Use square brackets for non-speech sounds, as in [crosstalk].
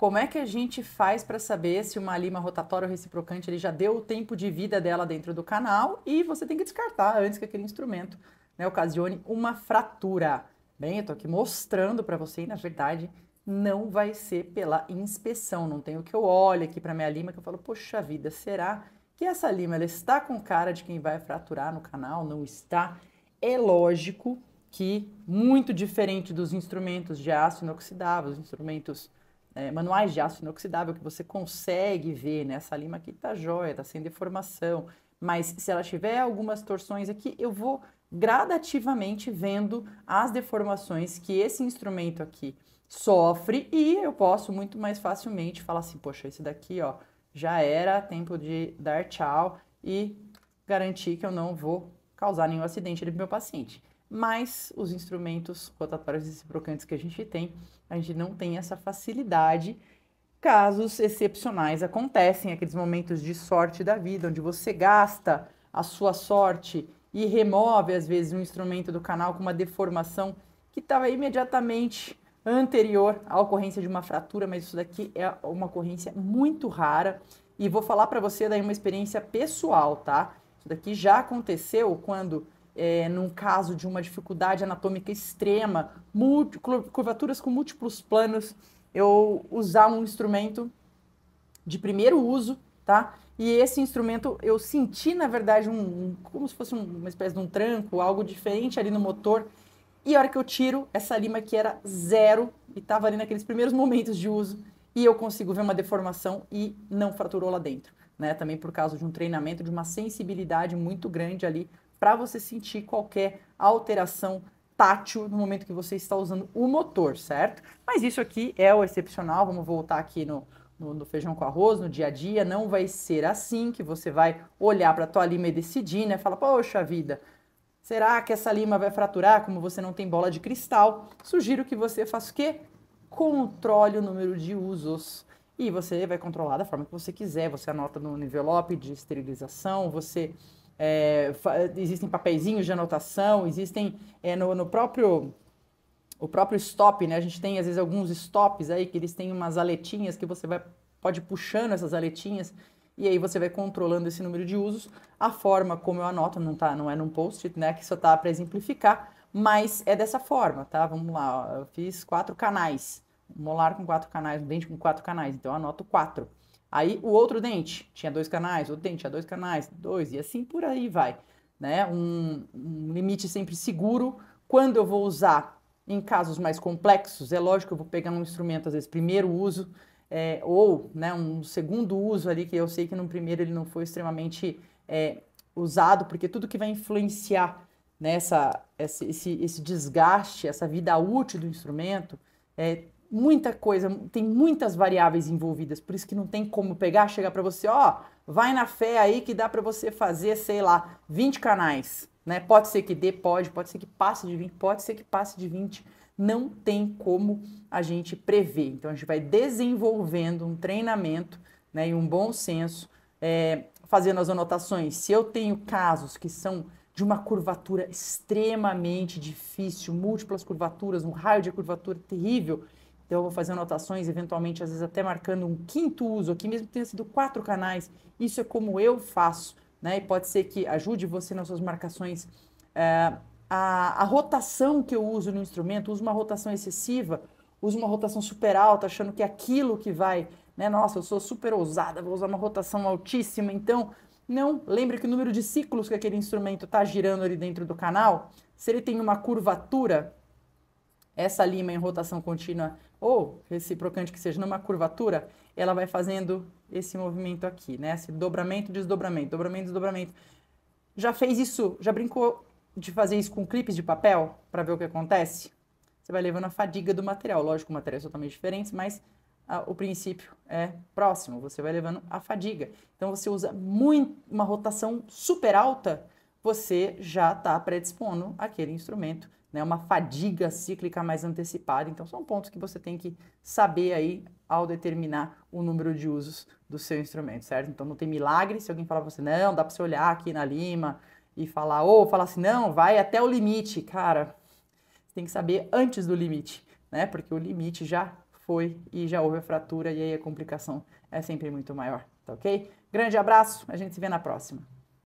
Como é que a gente faz para saber se uma lima rotatória ou reciprocante ele já deu o tempo de vida dela dentro do canal e você tem que descartar antes que aquele instrumento né, ocasione uma fratura? Bem, eu estou aqui mostrando para você e, na verdade, não vai ser pela inspeção. Não tem o que eu olho aqui para minha lima que eu falo, poxa vida, será que essa lima ela está com cara de quem vai fraturar no canal? Não está. É lógico que, muito diferente dos instrumentos de aço inoxidável, os instrumentos é, manuais de aço inoxidável que você consegue ver, né? Essa lima aqui tá jóia, tá sem deformação. Mas se ela tiver algumas torções aqui, eu vou gradativamente vendo as deformações que esse instrumento aqui sofre e eu posso muito mais facilmente falar assim, poxa, esse daqui, ó, já era tempo de dar tchau e garantir que eu não vou causar nenhum acidente no meu paciente mas os instrumentos rotatórios reciprocantes que a gente tem, a gente não tem essa facilidade. Casos excepcionais acontecem, aqueles momentos de sorte da vida, onde você gasta a sua sorte e remove, às vezes, um instrumento do canal com uma deformação que estava imediatamente anterior à ocorrência de uma fratura, mas isso daqui é uma ocorrência muito rara. E vou falar para você daí uma experiência pessoal, tá? Isso daqui já aconteceu quando é, num caso de uma dificuldade anatômica extrema, curvaturas com múltiplos planos, eu usar um instrumento de primeiro uso, tá? E esse instrumento eu senti, na verdade, um, um como se fosse um, uma espécie de um tranco, algo diferente ali no motor. E a hora que eu tiro, essa lima que era zero e estava ali naqueles primeiros [laughs] momentos de uso, e eu consigo ver uma deformação e não fraturou lá dentro. Né? Também por causa de um treinamento, de uma sensibilidade muito grande ali para você sentir qualquer alteração tátil no momento que você está usando o motor, certo? Mas isso aqui é o excepcional, vamos voltar aqui no, no, no feijão com arroz, no dia a dia, não vai ser assim que você vai olhar para a tua lima e decidir, né? Fala, poxa vida, será que essa lima vai fraturar como você não tem bola de cristal? Sugiro que você faça o quê? Controle o número de usos. E você vai controlar da forma que você quiser, você anota no envelope de esterilização, você é, existem papeizinhos de anotação, existem é, no, no, próprio o próprio stop, né? A gente tem às vezes alguns stops aí que eles têm umas aletinhas que você vai pode puxando essas aletinhas e aí você vai controlando esse número de usos. A forma como eu anoto não tá, não é num post, né? Que só tá para exemplificar, mas é dessa forma, tá? Vamos lá, ó, eu fiz quatro canais, um molar com quatro canais, um dente com quatro canais, então eu anoto quatro. Aí o outro dente tinha dois canais, outro dente tinha dois canais, dois, e assim por aí vai. Né? Um, um, limite sempre seguro. Quando eu vou usar em casos mais complexos, é lógico que eu vou pegar um instrumento, às vezes, primeiro uso, é, ou né, um segundo uso ali, que eu sei que no primeiro ele não foi extremamente é, usado, porque tudo que vai influenciar nessa, né, esse, esse, esse desgaste, essa vida útil do instrumento, é, muita coisa, tem muitas variáveis envolvidas, por isso que não tem como pegar, chegar para você, ó, vai na fé aí que dá para você fazer, sei lá, 20 canais, né? Pode ser que dê, pode, pode ser que passe de 20, pode ser que passe de 20, não tem como a gente prever. Então a gente vai desenvolvendo um treinamento, né, e um bom senso, é, fazendo as anotações. Se eu tenho casos que são de uma curvatura extremamente difícil, múltiplas curvaturas, um raio de curvatura terrível, então eu vou fazer anotações, eventualmente, às vezes até marcando um quinto uso aqui, mesmo que tenha sido quatro canais. Isso é como eu faço, né? E pode ser que ajude você nas suas marcações. É, a, a, rotação que eu uso no instrumento, uso uma rotação excessiva, uso uma rotação super alta, achando que é aquilo que vai, né? Nossa, eu sou super ousada, vou usar uma rotação altíssima, então. Não, lembre que o número de ciclos que aquele instrumento está girando ali dentro do canal, se ele tem uma curvatura, essa lima em rotação contínua ou reciprocante que seja numa curvatura, ela vai fazendo esse movimento aqui, né? Esse dobramento, desdobramento, dobramento, desdobramento. Já fez isso? Já brincou de fazer isso com clipes de papel para ver o que acontece? Você vai levando a fadiga do material. Lógico, o material é totalmente diferente, mas ah, o princípio é próximo. Você vai levando a fadiga. Então você usa muito uma rotação super alta você já está predispondo aquele instrumento, né? Uma fadiga cíclica mais antecipada. Então, são pontos que você tem que saber aí ao determinar o número de usos do seu instrumento, certo? Então, não tem milagre se alguém falar para você, não, dá para você olhar aqui na lima e falar, ou falar assim, não, vai até o limite. Cara, você tem que saber antes do limite, né? Porque o limite já foi e já houve a fratura e aí a complicação é sempre muito maior, tá ok? Grande abraço, a gente se vê na próxima.